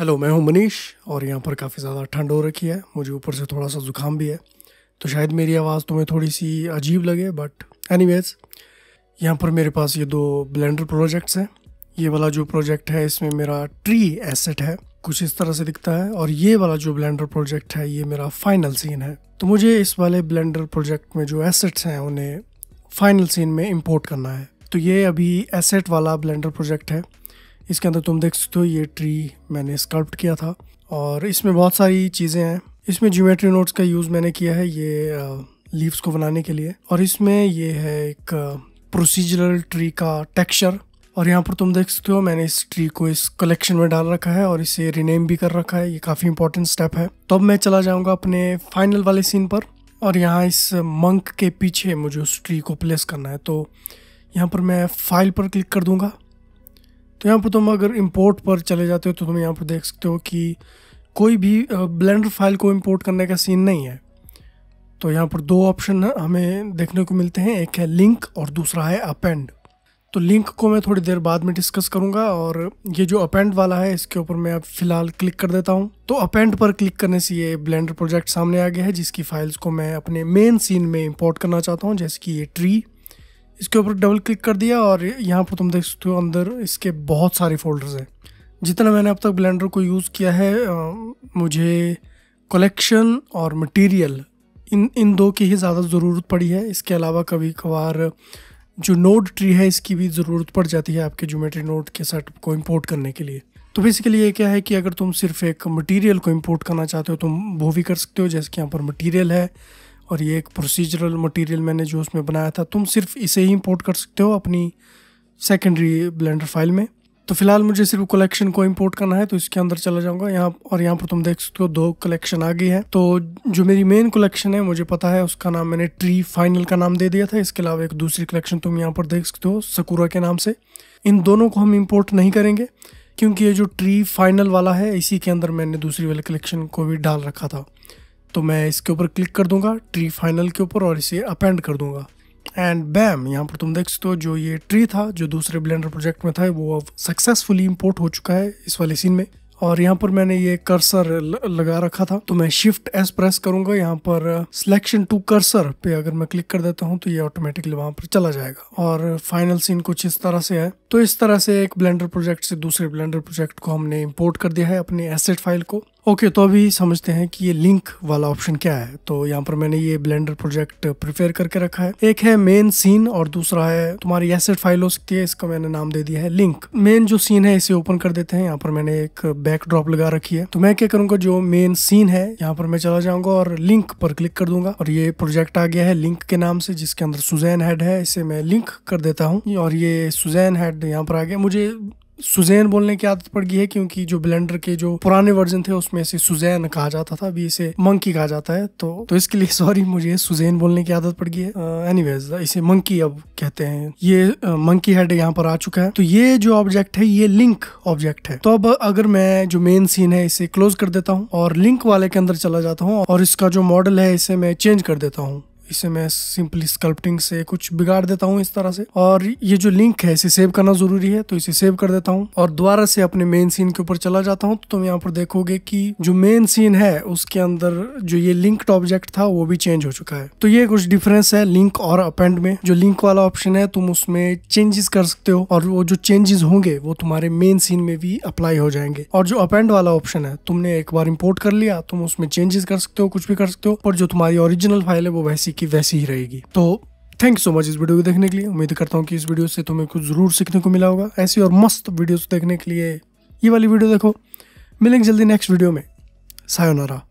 hello मैं हूं मनीष और यहाँ पर काफ़ी ज़्यादा ठंड हो रखी है मुझे ऊपर से थोड़ा सा ज़ुकाम भी है तो शायद मेरी आवाज़ तुम्हें थोड़ी सी अजीब लगे बट एनी वेज यहाँ पर मेरे पास ये दो ब्लेंडर प्रोजेक्ट्स हैं ये वाला जो प्रोजेक्ट है इसमें मेरा ट्री एसेट है कुछ इस तरह से दिखता है और ये वाला जो ब्लेंडर प्रोजेक्ट है ये मेरा फाइनल सीन है तो मुझे इस वाले ब्लेंडर प्रोजेक्ट में जो एसेट्स हैं उन्हें फाइनल सीन में इम्पोर्ट करना है तो ये अभी एसेट वाला ब्लेंडर प्रोजेक्ट है इसके अंदर तुम देख सकते हो ये ट्री मैंने स्कल्प्ट किया था और इसमें बहुत सारी चीज़ें हैं इसमें ज्योमेट्री नोट्स का यूज़ मैंने किया है ये लीव्स को बनाने के लिए और इसमें ये है एक प्रोसीजरल ट्री का टेक्सचर और यहाँ पर तुम देख सकते हो मैंने इस ट्री को इस कलेक्शन में डाल रखा है और इसे रिनेम भी कर रखा है ये काफ़ी इंपॉर्टेंट स्टेप है तो अब मैं चला जाऊँगा अपने फाइनल वाले सीन पर और यहाँ इस मंक के पीछे मुझे उस ट्री को प्लेस करना है तो यहाँ पर मैं फाइल पर क्लिक कर दूँगा तो यहाँ पर तुम अगर इम्पोर्ट पर चले जाते हो तो तुम यहाँ पर देख सकते हो कि कोई भी ब्लेंडर फाइल को इम्पोर्ट करने का सीन नहीं है तो यहाँ पर दो ऑप्शन हमें देखने को मिलते हैं एक है लिंक और दूसरा है अपेंड तो लिंक को मैं थोड़ी देर बाद में डिस्कस करूँगा और ये जो अपेंड वाला है इसके ऊपर मैं अब फिलहाल क्लिक कर देता हूँ तो अपेंड पर क्लिक करने से ये ब्लेंडर प्रोजेक्ट सामने आ गया है जिसकी फाइल्स को मैं अपने मेन सीन में इम्पोर्ट करना चाहता हूँ जैसे कि ये ट्री इसके ऊपर डबल क्लिक कर दिया और यहाँ पर तुम देख सकते हो अंदर इसके बहुत सारे फोल्डर्स हैं जितना मैंने अब तक ब्लेंडर को यूज़ किया है मुझे कलेक्शन और मटेरियल इन इन दो की ही ज़्यादा ज़रूरत पड़ी है इसके अलावा कभी कभार जो नोड ट्री है इसकी भी ज़रूरत पड़ जाती है आपके जोमेट्री नोड के सेटअप को इम्पोर्ट करने के लिए तो बेसिकली ये क्या है कि अगर तुम सिर्फ एक मटेरियल को इम्पोर्ट करना चाहते हो तुम वो भी कर सकते हो जैसे कि यहाँ पर मटेरियल है और ये एक प्रोसीजरल मटेरियल मैंने जो उसमें बनाया था तुम सिर्फ इसे ही इंपोर्ट कर सकते हो अपनी सेकेंडरी ब्लेंडर फाइल में तो फिलहाल मुझे सिर्फ कलेक्शन को इंपोर्ट करना है तो इसके अंदर चला जाऊंगा यहाँ और यहाँ पर तुम देख सकते हो दो कलेक्शन आ गई है तो जो मेरी मेन कलेक्शन है मुझे पता है उसका नाम मैंने ट्री फाइनल का नाम दे दिया था इसके अलावा एक दूसरी कलेक्शन तुम यहाँ पर देख सकते हो सकूरा के नाम से इन दोनों को हम इम्पोर्ट नहीं करेंगे क्योंकि ये जो ट्री फाइनल वाला है इसी के अंदर मैंने दूसरी वाले कलेक्शन को भी डाल रखा था तो मैं इसके ऊपर क्लिक कर दूंगा ट्री फाइनल के ऊपर और इसे अपेंड कर दूंगा एंड बैम यहाँ पर तुम देख सकते हो जो ये ट्री था जो दूसरे ब्लेंडर प्रोजेक्ट में था वो अब सक्सेसफुली इम्पोर्ट हो चुका है इस वाले सीन में और यहाँ पर मैंने ये कर्सर लगा रखा था तो मैं शिफ्ट एस प्रेस करूंगा यहाँ पर सिलेक्शन टू कर्सर पे अगर मैं क्लिक कर देता हूँ तो ये ऑटोमेटिकली वहाँ पर चला जाएगा और फाइनल सीन कुछ इस तरह से है तो इस तरह से एक ब्लेंडर प्रोजेक्ट से दूसरे ब्लेंडर प्रोजेक्ट को हमने इम्पोर्ट कर दिया है अपने एसेट फाइल को ओके तो अभी समझते हैं कि ये लिंक वाला ऑप्शन क्या है तो यहाँ पर मैंने ये ब्लेंडर प्रोजेक्ट प्रिपेयर करके रखा है एक है मेन सीन और दूसरा है तुम्हारी एसेट फाइल हो सकती है इसका मैंने नाम दे दिया है लिंक मेन जो सीन है इसे ओपन कर देते हैं यहाँ पर मैंने एक बैकड्रॉप लगा रखी है तो मैं क्या करूंगा जो मेन सीन है यहाँ पर मैं चला जाऊंगा और लिंक पर क्लिक कर दूंगा और ये प्रोजेक्ट आ गया है लिंक के नाम से जिसके अंदर सुजैन हेड है इसे मैं लिंक कर देता हूँ और ये सुजैन हेड एड यहाँ पर आ गया मुझे सुजैन बोलने की आदत पड़ गई है क्योंकि जो ब्लेंडर के जो पुराने वर्जन थे उसमें से सुजैन कहा जाता था अभी इसे मंकी कहा जाता है तो तो इसके लिए सॉरी मुझे सुजैन बोलने की आदत पड़ गई है एनीवेज uh, इसे मंकी अब कहते हैं ये मंकी हेड यहाँ पर आ चुका है तो ये जो ऑब्जेक्ट है ये लिंक ऑब्जेक्ट है तो अब अगर मैं जो मेन सीन है इसे क्लोज कर देता हूँ और लिंक वाले के अंदर चला जाता हूँ और इसका जो मॉडल है इसे मैं चेंज कर देता हूँ इसे मैं सिंपली स्कल्पटिंग से कुछ बिगाड़ देता हूँ इस तरह से और ये जो लिंक है इसे सेव करना जरूरी है तो इसे सेव कर देता हूँ और दोबारा से अपने मेन सीन के ऊपर चला जाता हूँ तो तुम यहाँ पर देखोगे की जो मेन सीन है उसके अंदर जो ये लिंक्ड ऑब्जेक्ट था वो भी चेंज हो चुका है तो ये कुछ डिफरेंस है लिंक और अपेंड में जो लिंक वाला ऑप्शन है तुम उसमें चेंजेस कर सकते हो और वो जो चेंजेस होंगे वो तुम्हारे मेन सीन में भी अप्लाई हो जाएंगे और जो अपेंड वाला ऑप्शन है तुमने एक बार इम्पोर्ट कर लिया तुम उसमें चेंजेस कर सकते हो कुछ भी कर सकते हो पर जो तुम्हारी ओरिजिनल फाइल है वो वैसी की वैसी ही रहेगी तो थैंक यू सो मच इस वीडियो को देखने के लिए उम्मीद करता हूँ कि इस वीडियो से तुम्हें कुछ ज़रूर सीखने को मिला होगा ऐसी और मस्त वीडियोस देखने के लिए ये वाली वीडियो देखो मिलेंगे जल्दी नेक्स्ट वीडियो में सायोनारा